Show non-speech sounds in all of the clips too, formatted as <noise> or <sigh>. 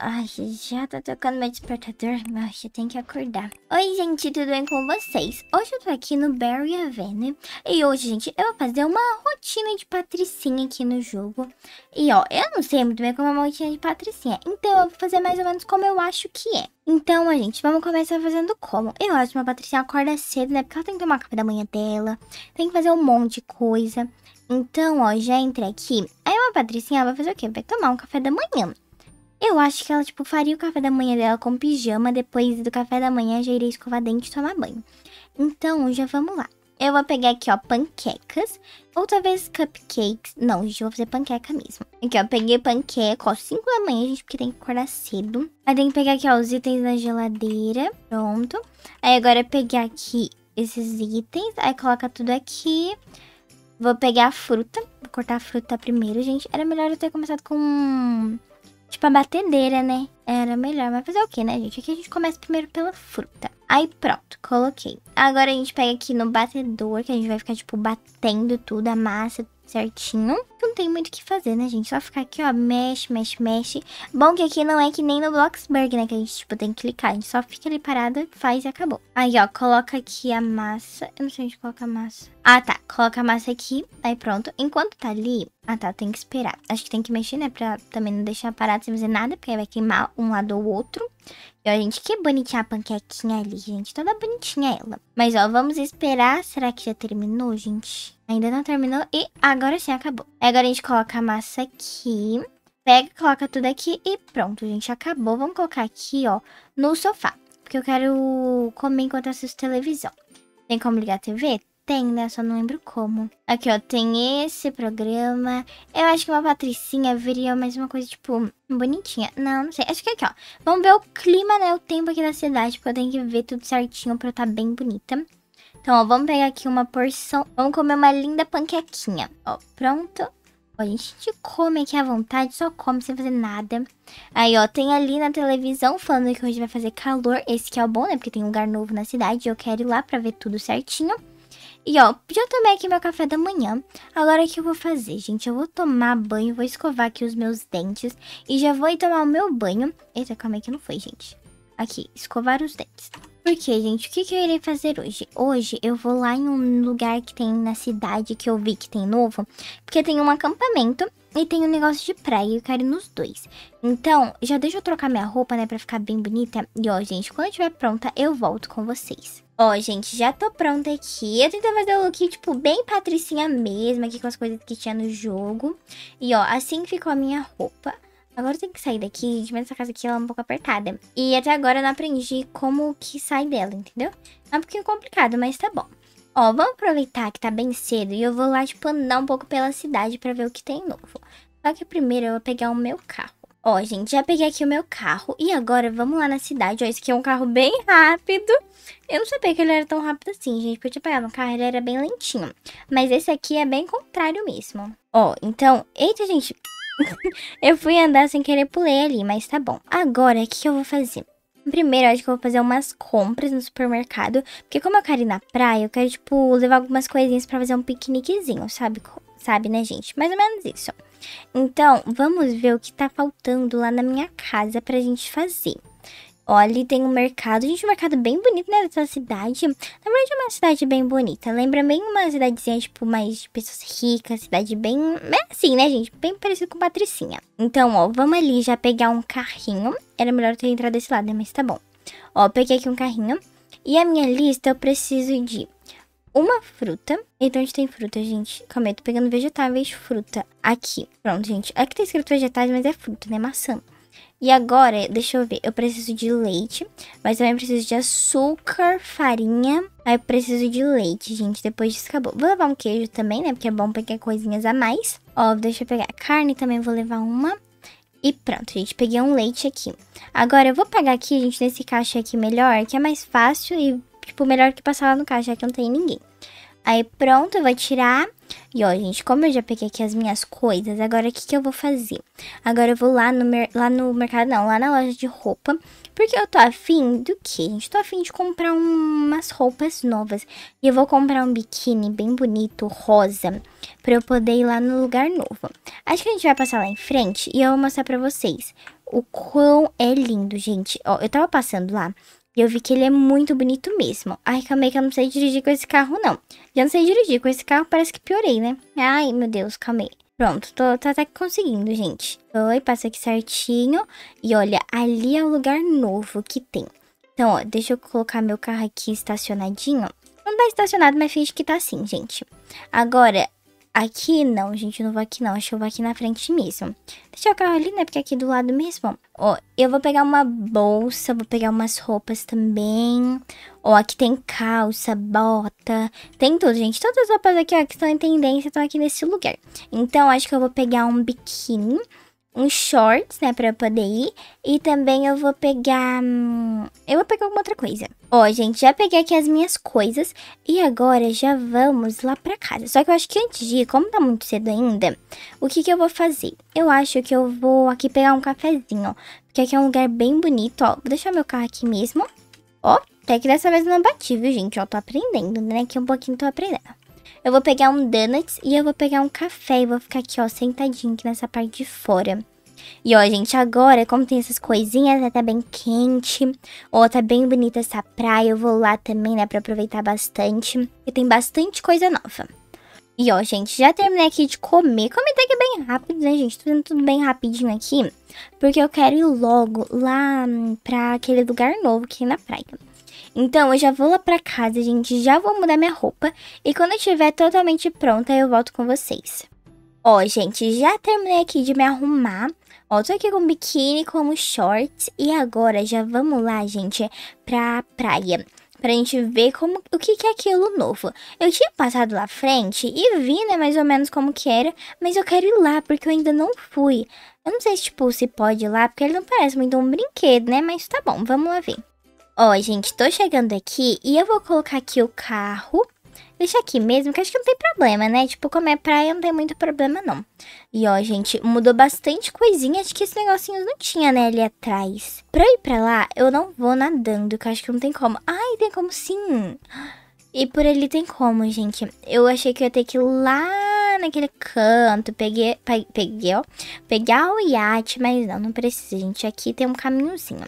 Ai, já tá tocando meu despertador, mas Já tem que acordar. Oi, gente, tudo bem com vocês? Hoje eu tô aqui no Barry Avenue. E hoje, gente, eu vou fazer uma rotina de patricinha aqui no jogo. E, ó, eu não sei muito bem como é uma rotina de patricinha. Então, eu vou fazer mais ou menos como eu acho que é. Então, gente, vamos começar fazendo como? Eu acho que uma Patricinha acorda cedo, né? Porque ela tem que tomar café da manhã dela. Tem que fazer um monte de coisa. Então, ó, já entrei aqui. Aí uma Patricinha vai fazer o quê? Vai tomar um café da manhã. Eu acho que ela, tipo, faria o café da manhã dela com pijama. Depois do café da manhã já iria escovar dente e tomar banho. Então, já vamos lá. Eu vou pegar aqui, ó, panquecas. Ou talvez cupcakes. Não, gente, eu vou fazer panqueca mesmo. Aqui, ó, peguei panqueca, ó, 5 da manhã, gente, porque tem que acordar cedo. Aí tem que pegar aqui, ó, os itens da geladeira. Pronto. Aí agora pegar aqui esses itens. Aí coloca tudo aqui. Vou pegar a fruta. Vou cortar a fruta primeiro, gente. Era melhor eu ter começado com Tipo, a batedeira, né? Era melhor, mas fazer o que, né, gente? Aqui a gente começa primeiro pela fruta. Aí pronto, coloquei. Agora a gente pega aqui no batedor, que a gente vai ficar, tipo, batendo tudo, a massa, certinho. Não tem muito o que fazer, né, gente? Só ficar aqui, ó, mexe, mexe, mexe. Bom que aqui não é que nem no Bloxburg, né, que a gente, tipo, tem que clicar. A gente só fica ali parada, faz e acabou. Aí, ó, coloca aqui a massa. Eu não sei onde coloca a massa. Ah, tá. Coloca a massa aqui, aí pronto. Enquanto tá ali... Ah, tá, tem que esperar. Acho que tem que mexer, né, pra também não deixar parado sem fazer nada, porque aí vai queimar um lado ou outro. Ó, gente, que bonitinha a panquequinha ali, gente. Toda bonitinha ela. Mas, ó, vamos esperar. Será que já terminou, gente? Ainda não terminou. E agora sim, acabou. Agora a gente coloca a massa aqui. Pega, coloca tudo aqui e pronto, gente. Acabou. Vamos colocar aqui, ó, no sofá. Porque eu quero comer enquanto assisto televisão. Tem como ligar a TV? Tem, né? Só não lembro como. Aqui, ó. Tem esse programa. Eu acho que uma patricinha viria mais uma coisa, tipo, bonitinha. Não, não sei. Acho que aqui, ó. Vamos ver o clima, né? O tempo aqui na cidade, porque eu tenho que ver tudo certinho pra eu estar tá bem bonita. Então, ó, vamos pegar aqui uma porção. Vamos comer uma linda panquequinha. Ó, pronto. Ó, a gente come aqui à vontade, só come sem fazer nada. Aí, ó, tem ali na televisão falando que hoje vai fazer calor. Esse que é o bom, né? Porque tem um lugar novo na cidade. Eu quero ir lá pra ver tudo certinho. E ó, já tomei aqui meu café da manhã. Agora o que eu vou fazer, gente? Eu vou tomar banho, vou escovar aqui os meus dentes. E já vou ir tomar o meu banho. Eita, calma aí que não foi, gente. Aqui, escovar os dentes. Porque, gente, o que, que eu irei fazer hoje? Hoje eu vou lá em um lugar que tem na cidade que eu vi que tem novo. Porque tem um acampamento e tem um negócio de praia, eu quero ir nos dois. Então, já deixa eu trocar minha roupa, né, pra ficar bem bonita. E ó, gente, quando eu estiver pronta, eu volto com vocês. Ó, gente, já tô pronta aqui. Eu tentei fazer o look, tipo, bem patricinha mesmo, aqui com as coisas que tinha no jogo. E ó, assim ficou a minha roupa. Agora eu tenho que sair daqui, gente, mas essa casa aqui ela é um pouco apertada. E até agora eu não aprendi como que sai dela, entendeu? É um pouquinho complicado, mas tá bom. Ó, vamos aproveitar que tá bem cedo e eu vou lá, tipo, andar um pouco pela cidade pra ver o que tem novo. Só que primeiro eu vou pegar o meu carro. Ó, gente, já peguei aqui o meu carro e agora vamos lá na cidade. Ó, esse aqui é um carro bem rápido. Eu não sabia que ele era tão rápido assim, gente, porque eu tinha pegado um é, carro ele era bem lentinho. Mas esse aqui é bem contrário mesmo. Ó, então... Eita, gente... <laughs> eu fui andar sem querer, pulei ali, mas tá bom. Agora, o que, que eu vou fazer? Primeiro, acho que eu vou fazer umas compras no supermercado. Porque como eu quero ir na praia, eu quero, tipo, levar algumas coisinhas pra fazer um piqueniquezinho, sabe? Sabe, né, gente? Mais ou menos isso. Então, vamos ver o que tá faltando lá na minha casa pra gente fazer. Olha, tem um mercado. Gente, um mercado bem bonito, né? Dessa cidade. Na verdade, é uma cidade bem bonita. Lembra bem uma cidadezinha, tipo, mais de pessoas ricas. Cidade bem. É assim, né, gente? Bem parecido com Patricinha. Então, ó, vamos ali já pegar um carrinho. Era melhor eu ter entrado desse lado, né? Mas tá bom. Ó, peguei aqui um carrinho. E a minha lista eu preciso de uma fruta. Então a gente tem fruta, gente. Calma aí, eu tô pegando vegetáveis, fruta. Aqui. Pronto, gente. Aqui tá escrito vegetais, mas é fruta, né? Maçã. E agora, deixa eu ver, eu preciso de leite, mas também preciso de açúcar, farinha, aí eu preciso de leite, gente, depois disso acabou. Vou levar um queijo também, né, porque é bom pegar coisinhas a mais. Ó, deixa eu pegar carne também, vou levar uma. E pronto, gente, peguei um leite aqui. Agora, eu vou pagar aqui, gente, nesse caixa aqui melhor, que é mais fácil e, tipo, melhor que passar lá no caixa, já que não tem ninguém. Aí pronto, eu vou tirar... E ó, gente, como eu já peguei aqui as minhas coisas, agora o que, que eu vou fazer? Agora eu vou lá no, lá no mercado, não, lá na loja de roupa. Porque eu tô afim do que, gente? Tô afim de comprar um, umas roupas novas. E eu vou comprar um biquíni bem bonito, rosa, pra eu poder ir lá no lugar novo. Acho que a gente vai passar lá em frente e eu vou mostrar pra vocês o quão é lindo, gente. Ó, eu tava passando lá e eu vi que ele é muito bonito mesmo. Ai, calma aí que eu não sei dirigir com esse carro, não. Já não sei dirigir com esse carro, parece que piorei, né? Ai, meu Deus, calma aí. Pronto, tô, tô até conseguindo, gente. Oi, passa aqui certinho. E olha, ali é o lugar novo que tem. Então, ó, deixa eu colocar meu carro aqui estacionadinho. Não tá estacionado, mas finge que tá assim, gente. Agora, Aqui não, gente, não vou aqui não. Acho que eu vou aqui na frente mesmo. Deixa o carro ali, né? Porque aqui do lado mesmo. Ó, eu vou pegar uma bolsa, vou pegar umas roupas também. Ó, aqui tem calça, bota, tem tudo, gente. Todas as roupas aqui, ó, que estão em tendência estão aqui nesse lugar. Então, acho que eu vou pegar um biquíni uns shorts, né, pra eu poder ir. E também eu vou pegar... Hum, eu vou pegar alguma outra coisa. Ó, oh, gente, já peguei aqui as minhas coisas. E agora já vamos lá pra casa. Só que eu acho que antes de ir, como tá muito cedo ainda, o que que eu vou fazer? Eu acho que eu vou aqui pegar um cafezinho, ó. Porque aqui é um lugar bem bonito, ó. Vou deixar meu carro aqui mesmo. Ó, até que dessa vez eu não bati, viu, gente? Ó, tô aprendendo, né? Que um pouquinho tô aprendendo. Eu vou pegar um donuts e eu vou pegar um café e vou ficar aqui, ó, sentadinho aqui nessa parte de fora. E ó, gente, agora, como tem essas coisinhas, tá bem quente, ó, tá bem bonita essa praia, eu vou lá também, né, pra aproveitar bastante, e tem bastante coisa nova. E ó, gente, já terminei aqui de comer, comi até que bem rápido, né, gente, tô fazendo tudo bem rapidinho aqui, porque eu quero ir logo lá pra aquele lugar novo que tem na praia. Então eu já vou lá pra casa, gente, já vou mudar minha roupa e quando eu estiver totalmente pronta eu volto com vocês. Ó, gente, já terminei aqui de me arrumar. Ó, tô aqui com biquíni, com shorts e agora já vamos lá, gente, pra praia pra gente ver como, o que, que é aquilo novo. Eu tinha passado lá frente e vi, né, mais ou menos como que era, mas eu quero ir lá, porque eu ainda não fui. Eu não sei, tipo, se pode ir lá, porque ele não parece muito um brinquedo, né, mas tá bom, vamos lá ver. Ó, gente, tô chegando aqui e eu vou colocar aqui o carro. Deixa aqui mesmo, que acho que não tem problema, né? Tipo, como é praia, não tem muito problema, não. E, ó, gente, mudou bastante coisinha. Acho que esse negocinho não tinha, né, ali atrás. Pra eu ir pra lá, eu não vou nadando, que acho que não tem como. Ai, tem como sim! E por ali tem como, gente. Eu achei que eu ia ter que ir lá naquele canto, peguei, peguei, ó, pegar o iate, mas não, não precisa, gente. Aqui tem um caminhozinho.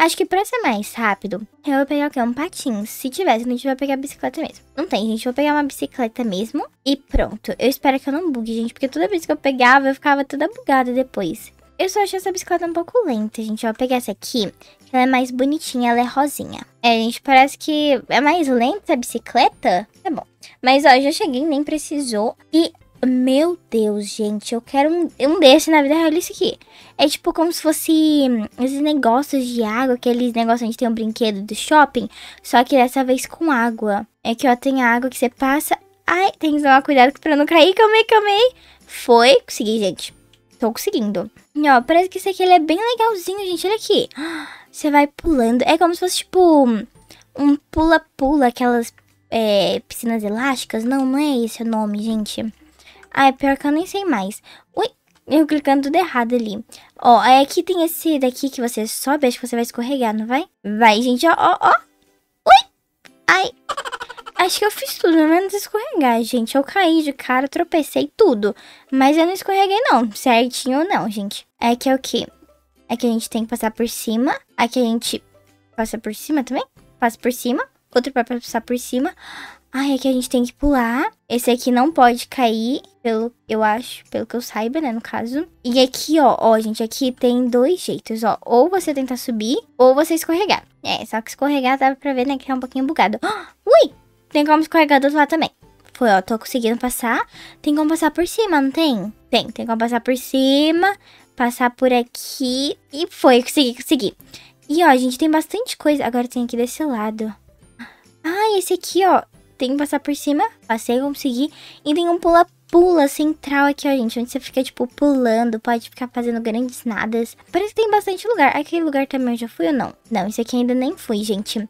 Acho que pra ser mais rápido, eu vou pegar o quê? Um patins. Se tivesse, não tiver, pegar a bicicleta mesmo. Não tem, gente. vou pegar uma bicicleta mesmo e pronto. Eu espero que eu não bugue, gente, porque toda vez que eu pegava, eu ficava toda bugada depois. Eu só achei essa bicicleta um pouco lenta, gente. Eu vou pegar essa aqui, ela é mais bonitinha, ela é rosinha. É, gente, parece que é mais lenta a bicicleta. Tá bom. Mas, ó, já cheguei, nem precisou. E meu Deus, gente, eu quero um, um desse na vida real. Olha isso aqui. É tipo como se fosse hum, esses negócios de água, aqueles negócios onde tem um brinquedo do shopping, só que dessa vez com água. É que, ó, tem água que você passa. Ai, tem que tomar cuidado pra não cair. Calmei, calmei. Foi, consegui, gente. Tô conseguindo. E, ó, parece que isso aqui é bem legalzinho, gente. Olha aqui. <gasps> Você vai pulando. É como se fosse, tipo, hum, um pula-pula, aquelas é, piscinas elásticas. Não, não é esse o nome, gente. Ah, é pior que eu nem sei mais. Ui, eu clicando tudo errado ali. Ó, aí é aqui tem esse daqui que você sobe, acho que você vai escorregar, não vai? Vai, gente, ó, ó, ó. Ui, ai. Acho que eu fiz tudo, menos escorregar, gente. Eu caí de cara, tropecei tudo. Mas eu não escorreguei, não. Certinho ou não, gente. É que é o quê? É que a gente tem que passar por cima. Aqui é a gente passa por cima também. Passa por cima. Outro para é passar por cima. Ai, aqui é a gente tem que pular. Esse aqui não pode cair, pelo eu acho, pelo que eu saiba, né, no caso. E aqui, ó, ó, gente, aqui tem dois jeitos, ó. Ou você tentar subir, ou você escorregar. É, só que escorregar dá pra ver, né, que é um pouquinho bugado. Oh, <gasps> ui! Tem como escorregar do outro lado também. Foi, ó, tô conseguindo passar. Tem como passar por cima, não tem? Tem, tem como passar por cima, passar por aqui. E foi, consegui, consegui. E, ó, gente, tem bastante coisa. Agora tem aqui desse lado. Ah, <gasps> esse aqui, ó, tem que passar por cima. Passei, consegui. E tem um pula-pula central aqui, ó, gente. Onde você fica, tipo, pulando. Pode ficar fazendo grandes nadas. Parece que tem bastante lugar. Aquele lugar também eu já fui ou não? Não, esse aqui ainda nem fui, gente.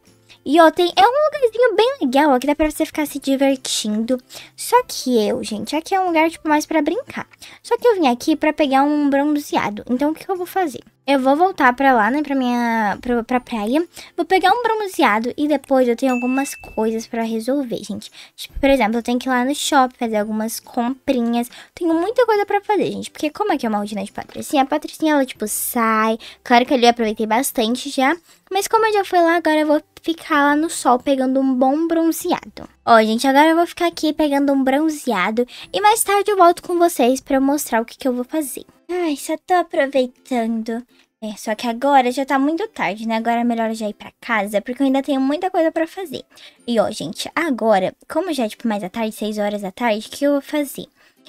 E, ó, tem, é um lugarzinho bem legal, que dá pra você ficar se divertindo. Só que eu, gente, aqui é um lugar, tipo, mais pra brincar. Só que eu vim aqui pra pegar um bronzeado. Então, o que eu vou fazer? Eu vou voltar pra lá, né, pra minha... Pra, pra praia. Vou pegar um bronzeado e depois eu tenho algumas coisas pra resolver, gente. Tipo, por exemplo, eu tenho que ir lá no shopping fazer algumas comprinhas. Tenho muita coisa pra fazer, gente. Porque como é que é uma rotina de patricinha, a patricinha, ela, tipo, sai. Claro que ali eu aproveitei bastante já. Mas como eu já fui lá, agora eu vou ficar lá no sol pegando um bom bronzeado. Ó, gente, agora eu vou ficar aqui pegando um bronzeado e mais tarde eu volto com vocês pra mostrar o que, que eu vou fazer. Ai, só tô aproveitando. É, só que agora já tá muito tarde, né? Agora é melhor já ir pra casa, porque eu ainda tenho muita coisa pra fazer. E ó, gente, agora, como já é tipo mais à tarde, 6 horas da tarde, o que eu vou fazer?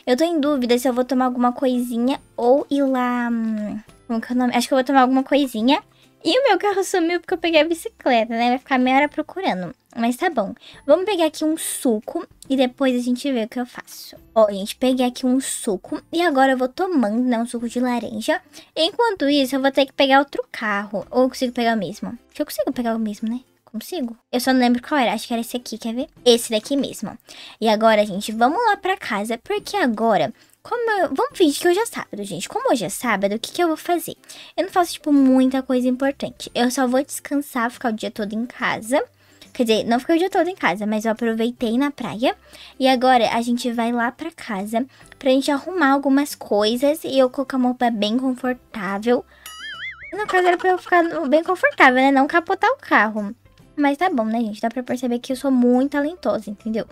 Eu tô em dúvida se eu vou tomar alguma coisinha ou ir lá... Hum, como que é o nome? Acho que eu vou tomar alguma coisinha e o meu carro sumiu porque eu peguei a bicicleta, né? Vai ficar meia hora procurando. Mas tá bom. Vamos pegar aqui um suco e depois a gente vê o que eu faço. Ó, gente, peguei aqui um suco e agora eu vou tomando, né? Um suco de laranja. Enquanto isso, eu vou ter que pegar outro carro. Ou eu consigo pegar o mesmo? Acho que eu consigo pegar o mesmo, né? Consigo? Eu só não lembro qual era. Acho que era esse aqui, quer ver? Esse daqui mesmo. E agora, gente, vamos lá pra casa. Porque agora como eu, vamos fingir que hoje é sábado, gente. Como hoje é sábado, o que, que eu vou fazer? Eu não faço, tipo, muita coisa importante. Eu só vou descansar, ficar o dia todo em casa. Quer dizer, não fiquei o dia todo em casa, mas eu aproveitei na praia. E agora a gente vai lá pra casa pra gente arrumar algumas coisas e eu colocar uma roupa bem confortável. No caso era é pra eu ficar bem confortável, né? Não capotar o carro. Mas tá bom, né, gente? Dá pra perceber que eu sou muito talentosa, entendeu?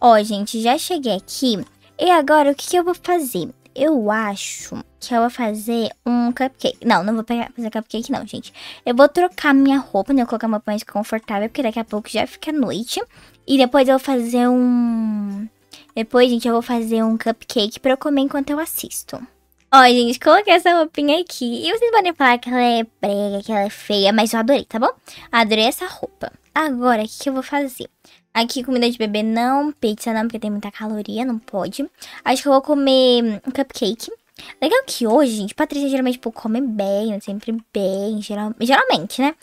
Ó, gente, já cheguei aqui e agora, o que, que eu vou fazer? Eu acho que eu vou fazer um cupcake. Não, não vou pegar, fazer cupcake não, gente. Eu vou trocar minha roupa, né? Eu colocar uma roupa mais confortável, porque daqui a pouco já fica noite. E depois eu vou fazer um... Depois, gente, eu vou fazer um cupcake pra eu comer enquanto eu assisto. Ó, gente, coloquei essa roupinha aqui. E vocês podem falar que ela é brega, que ela é feia, mas eu adorei, tá bom? Adorei essa roupa. Agora, o que, que eu vou fazer? Aqui comida de bebê não, pizza não, porque tem muita caloria, não pode. Acho que eu vou comer um cupcake. Legal que hoje, gente, Patrícia geralmente, tipo, come bem, sempre bem, geral... geralmente, né?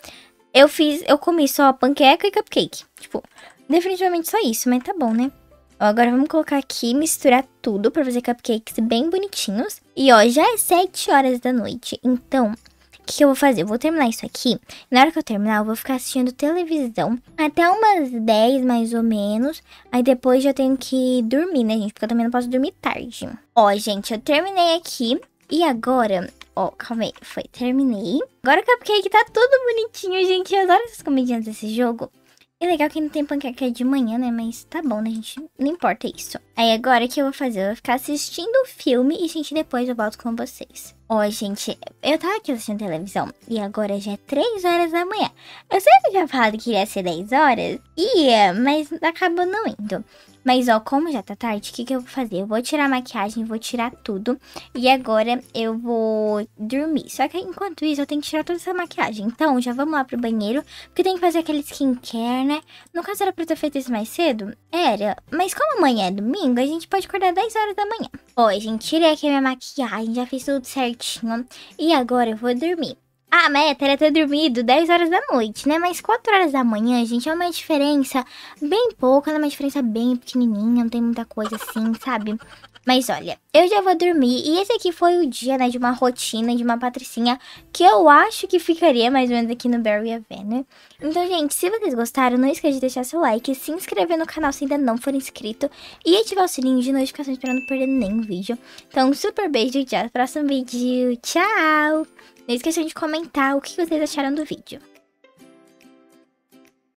Eu fiz, eu comi só panqueca e cupcake. Tipo, definitivamente só isso, mas tá bom, né? Ó, agora vamos colocar aqui, misturar tudo pra fazer cupcakes bem bonitinhos. E ó, já é 7 horas da noite, então que, que eu vou fazer? Eu vou terminar isso aqui. Na hora que eu terminar, eu vou ficar assistindo televisão até umas 10 mais ou menos. Aí depois já tenho que dormir, né, gente? Porque eu também não posso dormir tarde. Ó, gente, eu terminei aqui. E agora Ó, calma aí. Foi, terminei. Agora o cupcake tá tudo bonitinho, gente. Eu adoro essas comidinhas desse jogo. É legal que não tem panqueca de manhã, né? Mas tá bom, né, gente? Não importa isso. Aí agora o que eu vou fazer? Eu vou ficar assistindo o filme e, gente, depois eu volto com vocês. Ó, oh, gente, eu tava aqui assistindo televisão e agora já é 3 horas da manhã. Eu sei que tinha falado que iria ser 10 horas, ia, mas acabou não indo. Mas ó, como já tá tarde, o que, que eu vou fazer? Eu vou tirar a maquiagem, vou tirar tudo. E agora eu vou dormir. Só que enquanto isso, eu tenho que tirar toda essa maquiagem. Então, já vamos lá pro banheiro. Porque tem que fazer aquele skincare, né? No caso, era pra eu ter feito isso mais cedo? Era. Mas como amanhã é domingo, a gente pode acordar 10 horas da manhã. Ó, gente, tirei aqui a minha maquiagem, já fiz tudo certinho. E agora eu vou dormir. Ah, meta é, era ter dormido 10 horas da noite, né? Mas 4 horas da manhã, gente, é uma diferença bem pouca, é uma diferença bem pequenininha, não tem muita coisa assim, sabe? Mas olha, eu já vou dormir e esse aqui foi o dia, né, de uma rotina, de uma patricinha que eu acho que ficaria mais ou menos aqui no Barry Avenue. Né? Então, gente, se vocês gostaram, não esqueça de deixar seu like, se inscrever no canal se ainda não for inscrito e ativar o sininho de notificações para não perder nenhum vídeo. Então, um super beijo e até o próximo vídeo. Tchau! Não esqueçam de comentar o que vocês acharam do vídeo.